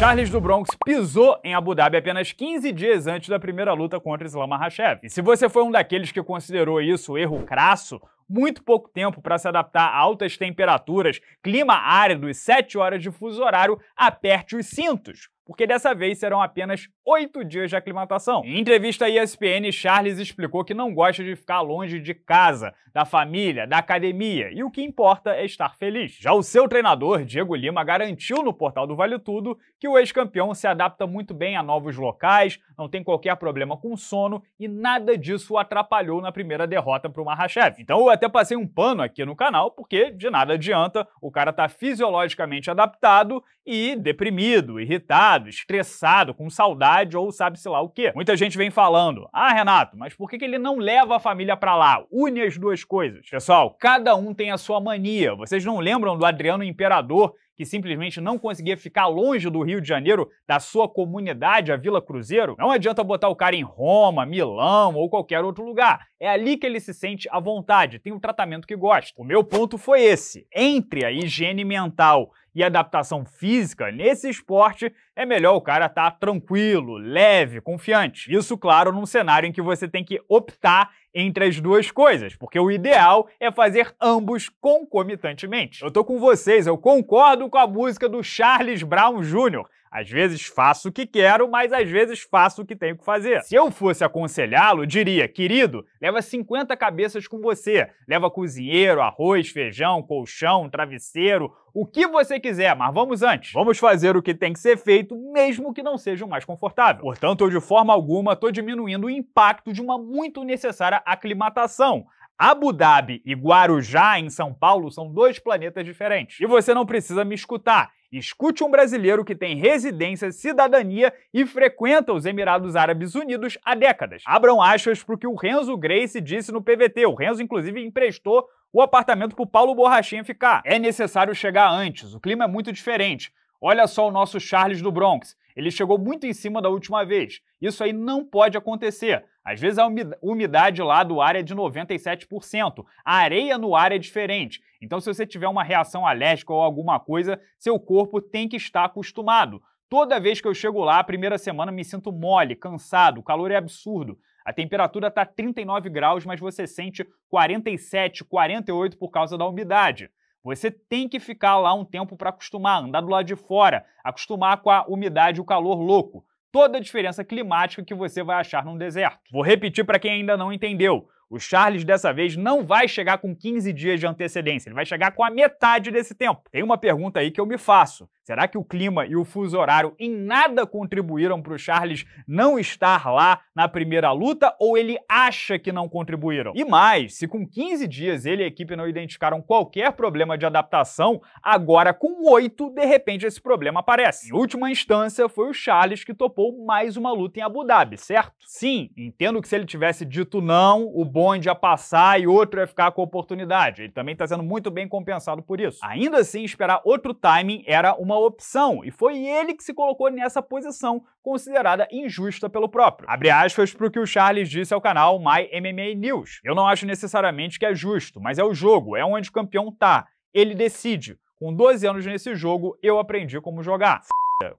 Charles do Bronx pisou em Abu Dhabi apenas 15 dias antes da primeira luta contra Islam Makhachev. E se você foi um daqueles que considerou isso erro crasso, muito pouco tempo para se adaptar a altas temperaturas, clima árido e 7 horas de fuso horário, aperte os cintos porque dessa vez serão apenas oito dias de aclimatação. Em entrevista à ESPN, Charles explicou que não gosta de ficar longe de casa, da família, da academia, e o que importa é estar feliz. Já o seu treinador, Diego Lima, garantiu no portal do Vale Tudo que o ex-campeão se adapta muito bem a novos locais, não tem qualquer problema com sono e nada disso o atrapalhou na primeira derrota para o Mahashev. Então o até passei um pano aqui no canal, porque de nada adianta, o cara tá fisiologicamente adaptado e deprimido, irritado, estressado, com saudade ou sabe-se lá o quê. Muita gente vem falando, ah, Renato, mas por que, que ele não leva a família pra lá? Une as duas coisas. Pessoal, cada um tem a sua mania. Vocês não lembram do Adriano Imperador que simplesmente não conseguia ficar longe do Rio de Janeiro, da sua comunidade, a Vila Cruzeiro, não adianta botar o cara em Roma, Milão ou qualquer outro lugar. É ali que ele se sente à vontade, tem o um tratamento que gosta. O meu ponto foi esse. Entre a higiene mental e adaptação física, nesse esporte é melhor o cara estar tá tranquilo, leve, confiante. Isso, claro, num cenário em que você tem que optar entre as duas coisas, porque o ideal é fazer ambos concomitantemente. Eu tô com vocês, eu concordo com a música do Charles Brown Jr. Às vezes faço o que quero, mas às vezes faço o que tenho que fazer. Se eu fosse aconselhá-lo, diria: querido, leva 50 cabeças com você. Leva cozinheiro, arroz, feijão, colchão, travesseiro, o que você quiser, mas vamos antes. Vamos fazer o que tem que ser feito, mesmo que não seja o mais confortável. Portanto, eu de forma alguma estou diminuindo o impacto de uma muito necessária aclimatação. Abu Dhabi e Guarujá, em São Paulo, são dois planetas diferentes. E você não precisa me escutar. Escute um brasileiro que tem residência, cidadania e frequenta os Emirados Árabes Unidos há décadas. Abram aspas pro que o Renzo Grace disse no PVT. O Renzo, inclusive, emprestou o apartamento pro Paulo Borrachinha ficar. É necessário chegar antes, o clima é muito diferente. Olha só o nosso Charles do Bronx. Ele chegou muito em cima da última vez. Isso aí não pode acontecer. Às vezes a umidade lá do ar é de 97%, a areia no ar é diferente. Então, se você tiver uma reação alérgica ou alguma coisa, seu corpo tem que estar acostumado. Toda vez que eu chego lá, a primeira semana me sinto mole, cansado, o calor é absurdo. A temperatura está 39 graus, mas você sente 47, 48 por causa da umidade. Você tem que ficar lá um tempo para acostumar, andar do lado de fora, acostumar com a umidade e o calor louco toda a diferença climática que você vai achar num deserto. Vou repetir para quem ainda não entendeu. O Charles dessa vez não vai chegar com 15 dias de antecedência, ele vai chegar com a metade desse tempo. Tem uma pergunta aí que eu me faço. Será que o clima e o fuso horário em nada contribuíram para o Charles não estar lá na primeira luta ou ele acha que não contribuíram? E mais, se com 15 dias ele e a equipe não identificaram qualquer problema de adaptação, agora com 8, de repente esse problema aparece. Em última instância, foi o Charles que topou mais uma luta em Abu Dhabi, certo? Sim, entendo que se ele tivesse dito não, o bonde ia passar e outro ia ficar com a oportunidade. Ele também está sendo muito bem compensado por isso. Ainda assim, esperar outro timing era uma opção e foi ele que se colocou nessa posição considerada injusta pelo próprio. Abre aspas para o que o Charles disse ao canal My MMA News. Eu não acho necessariamente que é justo, mas é o jogo, é onde o campeão tá. Ele decide. Com 12 anos nesse jogo, eu aprendi como jogar.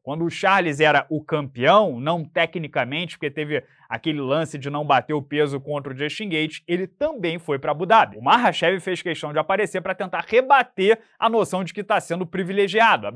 Quando o Charles era o campeão, não tecnicamente, porque teve aquele lance de não bater o peso contra o Justin Gates, ele também foi para Abu Dhabi. O Mahashev fez questão de aparecer para tentar rebater a noção de que está sendo privilegiado,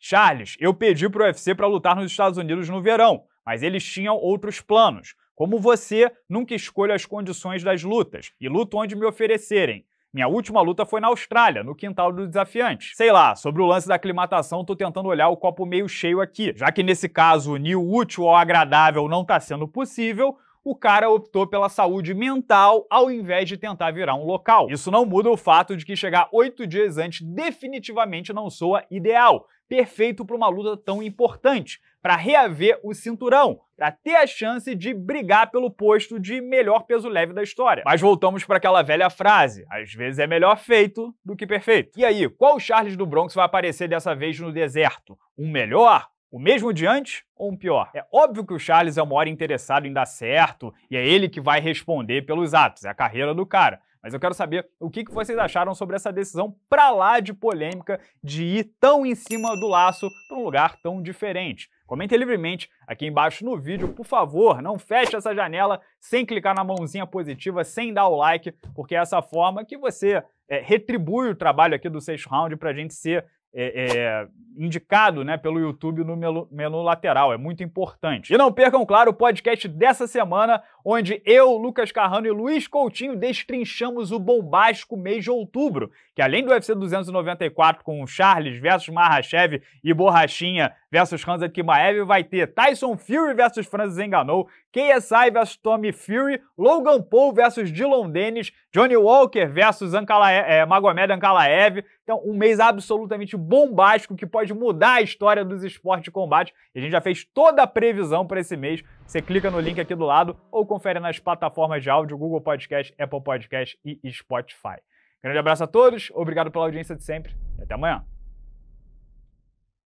Charles, eu pedi para o UFC para lutar nos Estados Unidos no verão, mas eles tinham outros planos. Como você, nunca escolho as condições das lutas e luto onde me oferecerem. Minha última luta foi na Austrália, no quintal do desafiante. Sei lá, sobre o lance da aclimatação, tô tentando olhar o copo meio cheio aqui. Já que nesse caso, unir o útil ao agradável não tá sendo possível, o cara optou pela saúde mental ao invés de tentar virar um local. Isso não muda o fato de que chegar oito dias antes definitivamente não soa ideal, perfeito para uma luta tão importante, para reaver o cinturão, para ter a chance de brigar pelo posto de melhor peso leve da história. Mas voltamos para aquela velha frase: às vezes é melhor feito do que perfeito. E aí, qual Charles do Bronx vai aparecer dessa vez no deserto? Um melhor? O mesmo de antes ou um pior? É óbvio que o Charles é o maior interessado em dar certo e é ele que vai responder pelos atos, é a carreira do cara. Mas eu quero saber o que vocês acharam sobre essa decisão pra lá de polêmica de ir tão em cima do laço para um lugar tão diferente. Comente livremente aqui embaixo no vídeo, por favor, não feche essa janela sem clicar na mãozinha positiva, sem dar o like, porque é essa forma que você é, retribui o trabalho aqui do sexto round para a gente ser é, é, indicado né, pelo YouTube no menu, menu, lateral. É muito importante. E não percam, claro, o podcast dessa semana, onde eu, Lucas Carrano e Luiz Coutinho destrinchamos o bombástico mês de outubro, que além do UFC 294 com Charles versus Marrachev e Borrachinha versus Hamza é Kimaev vai ter Tyson Fury versus Francis Enganou, KSI versus Tommy Fury, Logan Paul versus Dylan Dennis, Johnny Walker versus Ankalae é, Magomed Ankalaev. Então, um mês absolutamente bombástico que pode mudar a história dos esportes de combate. E a gente já fez toda a previsão para esse mês. Você clica no link aqui do lado ou confere nas plataformas de áudio Google Podcast, Apple Podcast e Spotify. Grande abraço a todos, obrigado pela audiência de sempre e até amanhã.